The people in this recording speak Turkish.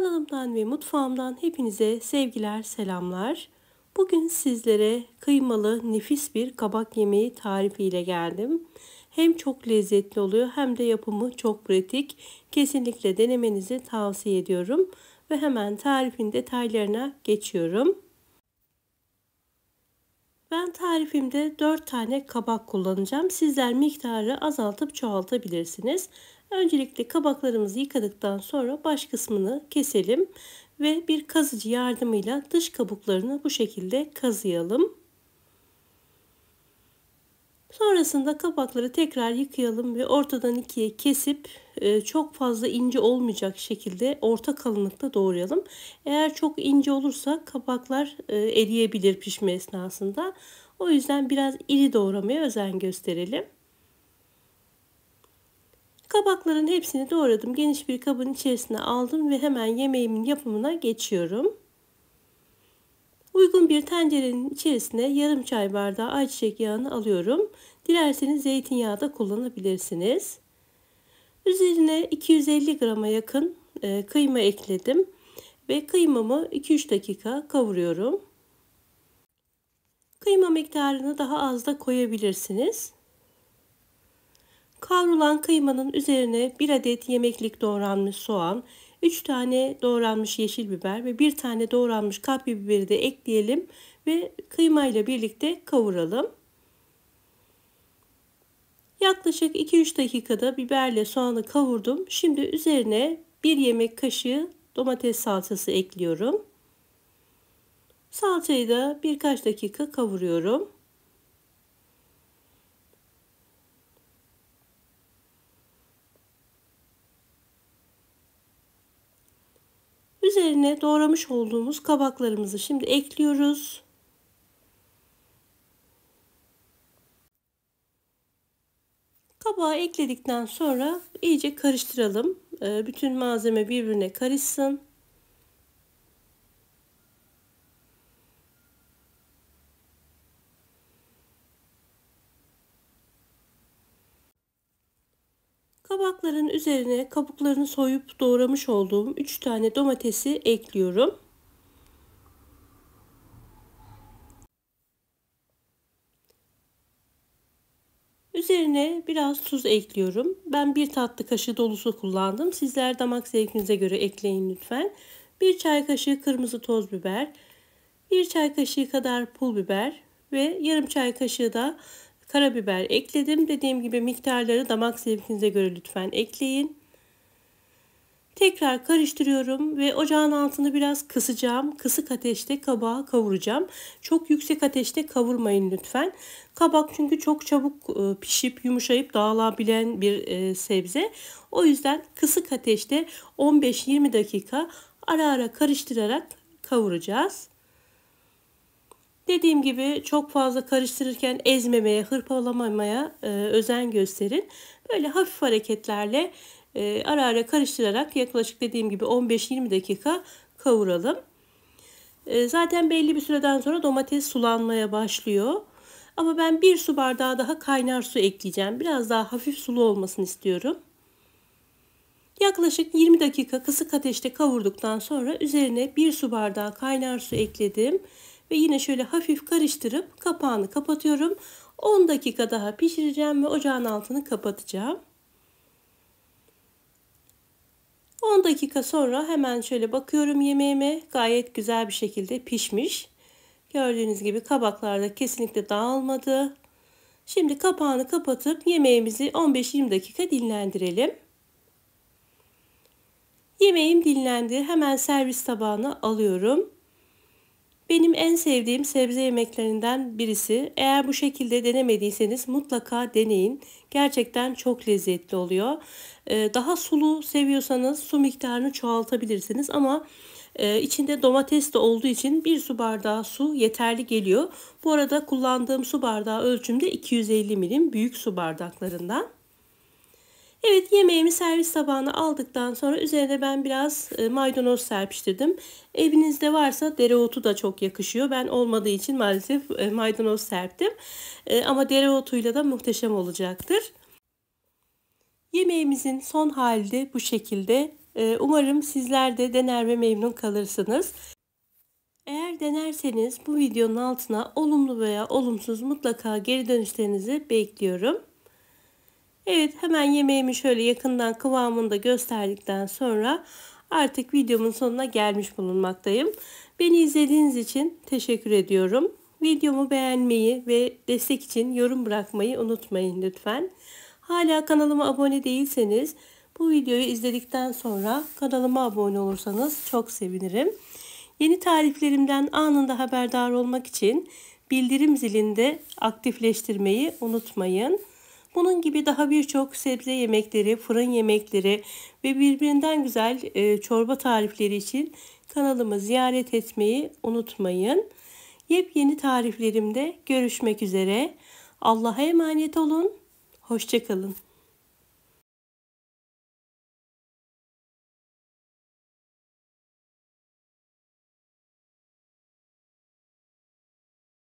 Kanalımdan ve mutfağımdan hepinize sevgiler, selamlar. Bugün sizlere kıymalı nefis bir kabak yemeği tarifiyle geldim. Hem çok lezzetli oluyor hem de yapımı çok pratik. Kesinlikle denemenizi tavsiye ediyorum. Ve hemen tarifin detaylarına geçiyorum. Ben tarifimde 4 tane kabak kullanacağım. Sizler miktarı azaltıp çoğaltabilirsiniz. Öncelikle kabaklarımızı yıkadıktan sonra baş kısmını keselim ve bir kazıcı yardımıyla dış kabuklarını bu şekilde kazıyalım. Sonrasında kabakları tekrar yıkayalım ve ortadan ikiye kesip e, çok fazla ince olmayacak şekilde orta kalınlıkta doğrayalım. Eğer çok ince olursa kabaklar e, eriyebilir pişme esnasında. O yüzden biraz iri doğramaya özen gösterelim. Kabakların hepsini doğradım. Geniş bir kabın içerisine aldım ve hemen yemeğimin yapımına geçiyorum. Uygun bir tencerenin içerisine yarım çay bardağı ayçiçek yağını alıyorum. Dilerseniz zeytinyağı da kullanabilirsiniz. Üzerine 250 grama yakın e, kıyma ekledim ve kıymamı 2-3 dakika kavuruyorum. Kıyma miktarını daha az da koyabilirsiniz. Kavrulan kıymanın üzerine 1 adet yemeklik doğranmış soğan, 3 tane doğranmış yeşil biber ve 1 tane doğranmış kapya biberi de ekleyelim ve kıyma ile birlikte kavuralım. Yaklaşık 2-3 dakikada biberle soğanı kavurdum. Şimdi üzerine 1 yemek kaşığı domates salçası ekliyorum. Salçayı da birkaç dakika kavuruyorum. Üzerine doğramış olduğumuz kabaklarımızı şimdi ekliyoruz. Kabağı ekledikten sonra iyice karıştıralım. Ee, bütün malzeme birbirine karışsın. Kabakların üzerine kabuklarını soyup doğramış olduğum 3 tane domatesi ekliyorum. Üzerine biraz tuz ekliyorum. Ben bir tatlı kaşığı dolusu kullandım. Sizler damak zevkinize göre ekleyin lütfen. Bir çay kaşığı kırmızı toz biber, bir çay kaşığı kadar pul biber ve yarım çay kaşığı da karabiber ekledim. Dediğim gibi miktarları damak zevkinize göre lütfen ekleyin. Tekrar karıştırıyorum ve ocağın altını biraz kısacağım. Kısık ateşte kabağı kavuracağım. Çok yüksek ateşte kavurmayın lütfen. Kabak çünkü çok çabuk e, pişip yumuşayıp dağılabilen bir e, sebze. O yüzden kısık ateşte 15-20 dakika ara ara karıştırarak kavuracağız. Dediğim gibi çok fazla karıştırırken ezmemeye, hırpalamamaya e, özen gösterin. Böyle hafif hareketlerle e, ara ara karıştırarak yaklaşık dediğim gibi 15-20 dakika kavuralım. E, zaten belli bir süreden sonra domates sulanmaya başlıyor. Ama ben bir su bardağı daha kaynar su ekleyeceğim. Biraz daha hafif sulu olmasını istiyorum. Yaklaşık 20 dakika kısık ateşte kavurduktan sonra üzerine bir su bardağı kaynar su ekledim ve yine şöyle hafif karıştırıp kapağını kapatıyorum. 10 dakika daha pişireceğim ve ocağın altını kapatacağım. 10 dakika sonra hemen şöyle bakıyorum yemeğime. Gayet güzel bir şekilde pişmiş. Gördüğünüz gibi kabaklarda kesinlikle dağılmadı. Şimdi kapağını kapatıp yemeğimizi 15-20 dakika dinlendirelim. Yemeğim dinlendi. Hemen servis tabağına alıyorum. Benim en sevdiğim sebze yemeklerinden birisi. Eğer bu şekilde denemediyseniz mutlaka deneyin. Gerçekten çok lezzetli oluyor. Ee, daha sulu seviyorsanız su miktarını çoğaltabilirsiniz ama e, içinde domates de olduğu için bir su bardağı su yeterli geliyor. Bu arada kullandığım su bardağı ölçümde 250 milim büyük su bardaklarından. Evet yemeğimi servis tabağına aldıktan sonra üzerine ben biraz e, maydanoz serpiştirdim. Evinizde varsa dereotu da çok yakışıyor. Ben olmadığı için maalesef e, maydanoz serptim. E, ama dereotuyla da muhteşem olacaktır. Yemeğimizin son hali de bu şekilde. Umarım sizler de dener ve memnun kalırsınız. Eğer denerseniz bu videonun altına olumlu veya olumsuz mutlaka geri dönüşlerinizi bekliyorum. Evet hemen yemeğimi şöyle yakından kıvamında gösterdikten sonra artık videomun sonuna gelmiş bulunmaktayım. Beni izlediğiniz için teşekkür ediyorum. Videomu beğenmeyi ve destek için yorum bırakmayı unutmayın lütfen. Hala kanalıma abone değilseniz bu videoyu izledikten sonra kanalıma abone olursanız çok sevinirim. Yeni tariflerimden anında haberdar olmak için bildirim zilinde aktifleştirmeyi unutmayın. Bunun gibi daha birçok sebze yemekleri, fırın yemekleri ve birbirinden güzel e, çorba tarifleri için kanalımı ziyaret etmeyi unutmayın. Yepyeni tariflerimde görüşmek üzere. Allah'a emanet olun. Hoşçakalın.